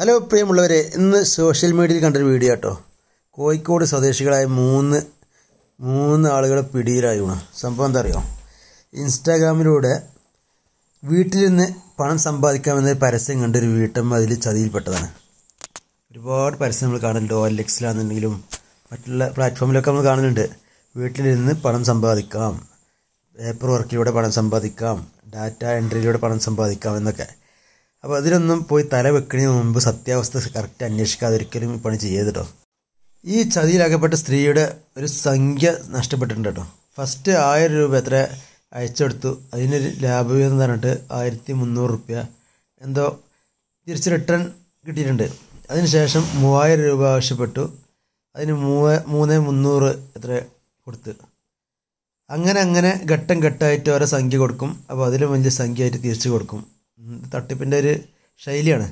hello പ്രിയമുള്ളവരെ ഇന്ന് social മീഡിയയിൽ കണ്ടൊരു വീഡിയോ കേട്ടോ കോഴിക്കോട് സ്വദേശികളായ മൂന്ന് മൂന്ന് ആളുകൾ പിടിയിലായിരുന്നു സംഭവം എന്താ അറിയോ ഇൻസ്റ്റാഗ്രാമിലൂടെ വീട്ടിൽ നിന്ന് പണം സമ്പാദിക്കാമെന്ന പരസ്യം കണ്ട ഒരു വീട്ടമ്മ അതിൽ ചതിയിൽപ്പെട്ടതാണ് ഒരുപാട് പരസ്യം നമ്മൾ കാണലുണ്ട് ഓ എൽ മറ്റുള്ള പ്ലാറ്റ്ഫോമിലൊക്കെ നമ്മൾ കാണലുണ്ട് വീട്ടിലിരുന്ന് പണം സമ്പാദിക്കാം പേപ്പർ വർക്കിലൂടെ പണം സമ്പാദിക്കാം ഡാറ്റ എൻട്രിയിലൂടെ പണം സമ്പാദിക്കാം എന്നൊക്കെ അപ്പോൾ അതിലൊന്നും പോയി തല വെക്കുന്നതിന് മുമ്പ് സത്യാവസ്ഥ കറക്റ്റ് അന്വേഷിക്കാതെ ഒരിക്കലും ഈ പണി ചെയ്യരുത് കേട്ടോ ഈ ചതിയിലാക്കപ്പെട്ട സ്ത്രീയുടെ ഒരു സംഖ്യ നഷ്ടപ്പെട്ടിട്ടുണ്ട് കേട്ടോ ഫസ്റ്റ് ആയിരം രൂപ എത്ര അയച്ചെടുത്തു അതിനൊരു എന്ന് പറഞ്ഞിട്ട് ആയിരത്തി മുന്നൂറ് റുപ്യ എന്തോ തിരിച്ച് റിട്ടേൺ കിട്ടിയിട്ടുണ്ട് അതിനുശേഷം മൂവായിരം രൂപ ആവശ്യപ്പെട്ടു അതിന് മൂവ മൂന്ന് മുന്നൂറ് എത്ര കൊടുത്ത് അങ്ങനെ അങ്ങനെ ഘട്ടം ഘട്ടമായിട്ട് ഓരോ സംഖ്യ കൊടുക്കും അപ്പോൾ അതിലും വലിയ ആയിട്ട് തിരിച്ചു കൊടുക്കും തട്ടിപ്പിൻ്റെ ഒരു ശൈലിയാണ്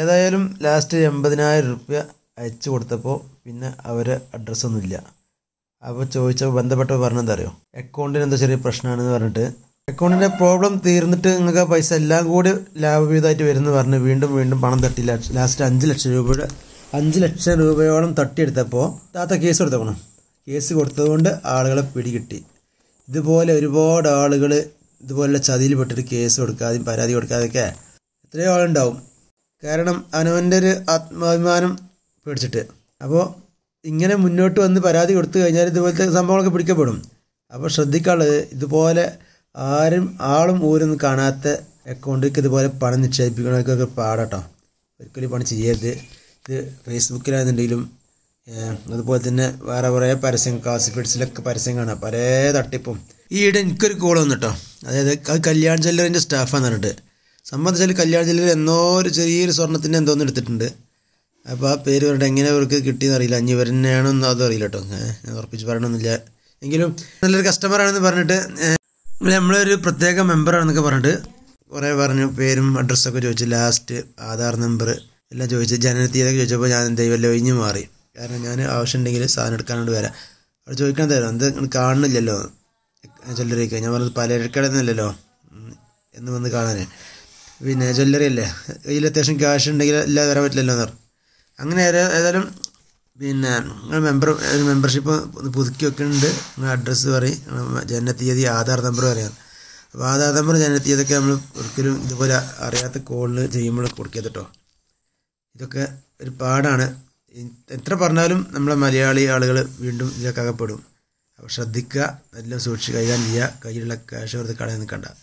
ഏതായാലും ലാസ്റ്റ് എൺപതിനായിരം റുപ്യ അയച്ചു കൊടുത്തപ്പോൾ പിന്നെ അവരെ അഡ്രസ്സൊന്നുമില്ല അപ്പോൾ ചോദിച്ചപ്പോൾ ബന്ധപ്പെട്ട പറഞ്ഞെന്താ അറിയോ അക്കൗണ്ടിന് എന്തോ ചെറിയ പ്രശ്നമാണെന്ന് പറഞ്ഞിട്ട് അക്കൗണ്ടിൻ്റെ പ്രോബ്ലം തീർന്നിട്ട് നിങ്ങൾക്ക് ആ പൈസ എല്ലാം കൂടി ലാഭവിഹിതമായിട്ട് വരുന്ന പറഞ്ഞ് വീണ്ടും വീണ്ടും പണം തട്ടി ലാസ്റ്റ് അഞ്ച് ലക്ഷം രൂപയുടെ അഞ്ച് ലക്ഷം രൂപയോളം തട്ടിയെടുത്തപ്പോൾ താത്ത കേസ് കൊടുത്തേക്കണം കേസ് കൊടുത്തതുകൊണ്ട് ആളുകളെ പിടികിട്ടി ഇതുപോലെ ഒരുപാട് ആളുകൾ ഇതുപോലുള്ള ചതിയിൽ പെട്ടിട്ട് കേസ് കൊടുക്കാതെയും പരാതി കൊടുക്കാതെയൊക്കെ എത്രയോ ആളുണ്ടാവും കാരണം അവനവൻ്റെ ഒരു ആത്മാഭിമാനം പേടിച്ചിട്ട് അപ്പോൾ ഇങ്ങനെ മുന്നോട്ട് വന്ന് പരാതി കൊടുത്തു കഴിഞ്ഞാൽ ഇതുപോലത്തെ സംഭവങ്ങളൊക്കെ പിടിക്കപ്പെടും അപ്പോൾ ശ്രദ്ധിക്കാനുള്ളത് ഇതുപോലെ ആരും ആളും ഊരൊന്നും കാണാത്ത അക്കൗണ്ടിലേക്ക് ഇതുപോലെ പണം നിക്ഷേപിക്കണമൊക്കെ പാടട്ടോ ഒരിക്കലും പണം ചെയ്യരുത് ഇത് ഫേസ്ബുക്കിലാണെന്നുണ്ടെങ്കിലും അതുപോലെ തന്നെ വേറെ കുറേ പരസ്യം ക്ലാസിഫൈഡ്സിലൊക്കെ പരസ്യം കാണാം പല തട്ടിപ്പും ഈയിടെ എനിക്കൊരു കോൾ വന്നിട്ടോ അതായത് അത് കല്യാൺ ജ്വല്ലറിൻ്റെ സ്റ്റാഫാന്ന് പറഞ്ഞിട്ട് സംബന്ധിച്ചാൽ കല്യാൺ ജ്വല്ലറി എന്നോ ഒരു ചെറിയൊരു സ്വർണ്ണത്തിൻ്റെ എന്തോന്ന് എടുത്തിട്ടുണ്ട് അപ്പോൾ ആ പേര് പറഞ്ഞിട്ട് എങ്ങനെ അവർക്ക് കിട്ടിയെന്ന് അറിയില്ല അഞ്ഞ് ഇവരെന്നെയാണെന്നോ അതും അറിയില്ല കേട്ടോ ഞാൻ ഉറപ്പിച്ച് പറയണമെന്നില്ല എങ്കിലും നല്ലൊരു കസ്റ്റമറാണെന്ന് പറഞ്ഞിട്ട് നമ്മളൊരു പ്രത്യേക മെമ്പറാണെന്നൊക്കെ പറഞ്ഞിട്ട് കുറേ പറഞ്ഞു പേരും അഡ്രസ്സൊക്കെ ചോദിച്ചു ലാസ്റ്റ് ആധാർ നമ്പർ എല്ലാം ചോദിച്ചു ജനനത്തീയതൊക്കെ ചോദിച്ചപ്പോൾ ഞാൻ ദൈവമല്ല ഒഴിഞ്ഞു മാറി കാരണം ഞാൻ ആവശ്യമുണ്ടെങ്കിൽ സാധനം എടുക്കാനോട് വരാം അവിടെ ചോദിക്കാൻ തരാം എന്ത് കാണുന്നില്ലല്ലോ ജ്വല്ലറിക്ക് ഞാൻ പറഞ്ഞത് പലചരക്കടന്നല്ലോ എന്ന് വന്ന് കാണാൻ പിന്നെ ജ്വല്ലറി അല്ലേ കയ്യിൽ അത്യാവശ്യം ക്യാഷ് ഉണ്ടെങ്കിൽ എല്ലാം തരാൻ പറ്റില്ലല്ലോ എന്ന് പറഞ്ഞു അങ്ങനെ ഏതായാലും പിന്നെ മെമ്പർ മെമ്പർഷിപ്പ് പുതുക്കി വെക്കുന്നുണ്ട് നിങ്ങളുടെ അഡ്രസ്സ് പറയും ജനനത്തീയതി ആധാർ നമ്പർ പറയാം അപ്പോൾ ആധാർ നമ്പർ ജനനത്തീയതൊക്കെ നമ്മൾ ഒരിക്കലും ഇതുപോലെ അറിയാത്ത കോളിൽ ചെയ്യുമ്പോൾ കൊടുക്കുക കേട്ടോ ഇതൊക്കെ ഒരു പാടാണ് എത്ര പറഞ്ഞാലും നമ്മളെ മലയാളി ആളുകൾ വീണ്ടും ഇതിലേക്ക് അകപ്പെടും ശ്രദ്ധിക്കുക എല്ലാം സൂക്ഷിച്ച് കൈകാര്യം ചെയ്യുക കയ്യിലുള്ള ക്യാഷ് വെറുതെ കളയാൻ നിൽക്കണ്ട